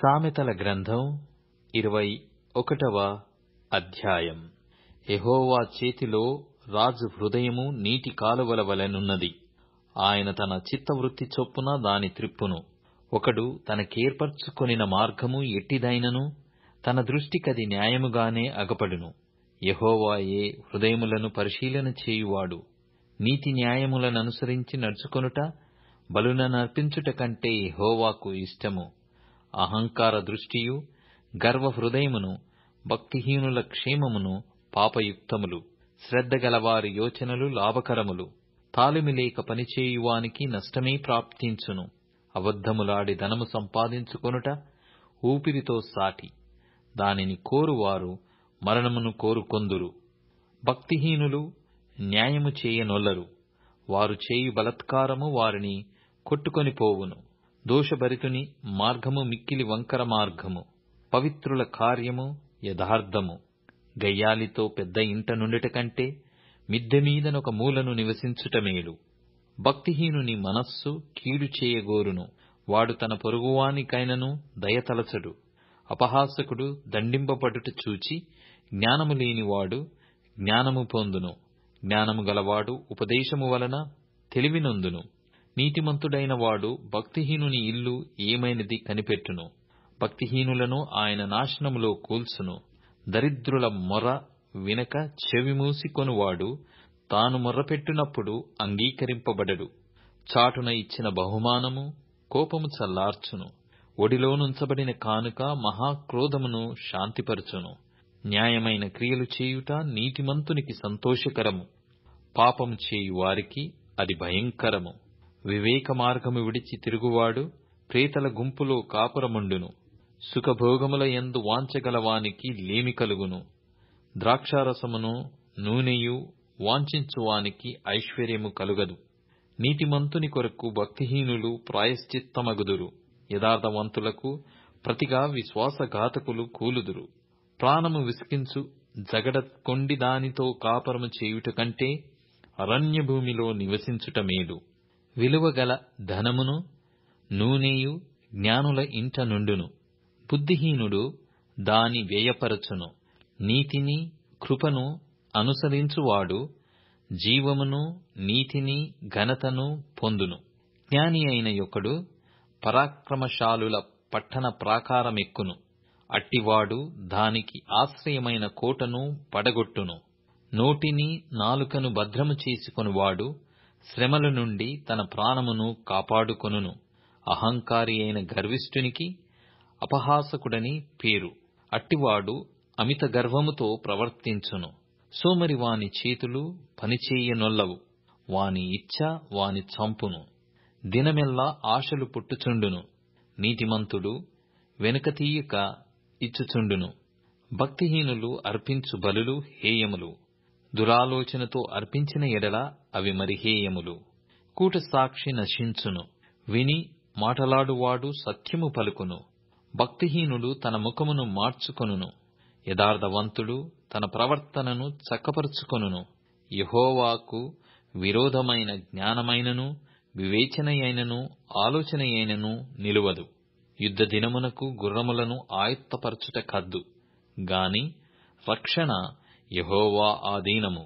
సామెతల గ్రంథం ఇరవై ఒకటవ అధ్యాయం ఎహోవా చేతిలో రాజు హృదయము నీటి కాలువల వలెనున్నది ఆయన తన చిత్తవృత్తి చొప్పున దాని త్రిప్పును ఒకడు తనకేర్పర్చుకొనిన మార్గము ఎట్టిదైనను తన దృష్టికది న్యాయముగానే అగపడును యహోవాయే హృదయములను పరిశీలన చేయువాడు నీతి న్యాయములననుసరించి నడుచుకొనుట బలులనర్పించుట కంటే హోవాకు ఇష్టము అహంకార దృష్టియు గర్వహృదయమును భక్తిహీనుల క్షేమమును పాపయుక్తములు శ్రద్ధగలవారి యోచనలు లాభకరములు తాలిమి లేక పనిచేయువానికి నష్టమే ప్రాప్తించును అబద్ధములాడి ధనము సంపాదించుకొనుట ఊపిరితో సాటి దానిని కోరువారు మరణమును కోరుకొందురు భక్తిహీనులు న్యాయము చేయనొల్లరు వారు చేయు బలత్కారము వారిని కొట్టుకొని పోవును దోషభరితుని మార్గము మిక్కిలి వంకర మార్గము పవిత్రుల కార్యము యథార్థము గయ్యాలితో పెద్ద ఇంట నుండిట కంటే మిద్దె మీదనొక మూలను నివసించుట మేలు భక్తిహీనుని మనస్సు కీడు చేయగోరును వాడు తన పొరుగువానికైనను దయతలచడు అపహాసకుడు దండింపబడుట చూచి జ్ఞానము లేనివాడు జ్ఞానము పొందును జ్ఞానము గలవాడు ఉపదేశము వలన తెలివినొందును నీతిమంతుడైన వాడు భక్తిహీనుని ఇల్లు ఏమైనది కనిపెట్టును భక్తిహీనులను ఆయన నాశనములో కూల్చును దరిద్రుల మొర వినక చెవిమూసికొనువాడు తాను మొర్రపెట్టినప్పుడు అంగీకరింపబడడు చాటున ఇచ్చిన బహుమానము కోపము చల్లార్చును ఒడిలోనుంచబడిన కానుక మహాక్రోధమును శాంతిపరచును న్యాయమైన క్రియలు చేయుట నీతిమంతునికి సంతోషకరము పాపము చేయు వారికి అది భయంకరము వివేక మార్గము విడిచి తిరుగువాడు ప్రేతల గుంపులో కాపురముండును సుఖభోగముల ఎందు వాంచగలవానికి లేమి కలుగును ద్రాక్షారసమును నూనెయు వాంఛించువానికి ఐశ్వర్యము కలుగదు నీతిమంతుని కొరకు భక్తిహీనులు ప్రాయశ్చిత్తమగుదురు యథార్థవంతులకు ప్రతిగా విశ్వాసఘాతకులు కూలుదురు ప్రాణము విసికించు జగడ కొండి దానితో కాపరము చేయుట కంటే అరణ్యభూమిలో నివసించుట మేలు విలువగల ధనమును నూనెయు జ్ఞానుల ఇంట నుండును బుద్ధిహీనుడు దాని వ్యయపరచును నీతిని కృపను అనుసరించువాడు జీవమును నీతిని ఘనతను పొందును జ్ఞాని అయిన యొక్కడు పరాక్రమశాలుల పట్టణ ప్రాకారమెక్కును అట్టివాడు దానికి ఆశ్రయమైన కోటను పడగొట్టును నోటిని నాలుకను భద్రము వాడు శ్రమల నుండి తన ప్రాణమును కాపాడుకొనును అహంకారి అయిన గర్విష్ఠునికి అపహాసకుడని పేరు అట్టివాడు అమిత గర్వముతో ప్రవర్తించును సోమరి వాని చేతులు పనిచేయనొల్లవు వాని ఇచ్చ వాని చంపును దినమెల్లా ఆశలు పుట్టుచుండును నీతిమంతుడు వెనుకతీయక ఇచ్చుచుండును భక్తిహీనులు అర్పించు బలులు హేయములు దురాలోచనతో అర్పించిన ఎడల అవి మరిహేయములు కూటసాక్షి నశించును విని మాటలాడువాడు సత్యము పలుకును భక్తిహీనుడు తన ముఖమును మార్చుకొనును యథార్థవంతుడు తన ప్రవర్తనను చక్కపరుచుకొనును యహోవాకు విరోధమైన జ్ఞానమైనను వివేచనయైనను ఆలోచనయైనను నిలువదు యుద్ధ దినమునకు గుర్రములను ఆయుత్తపరచుట కద్దు గాని రక్షణ యహోవా ఆధీనము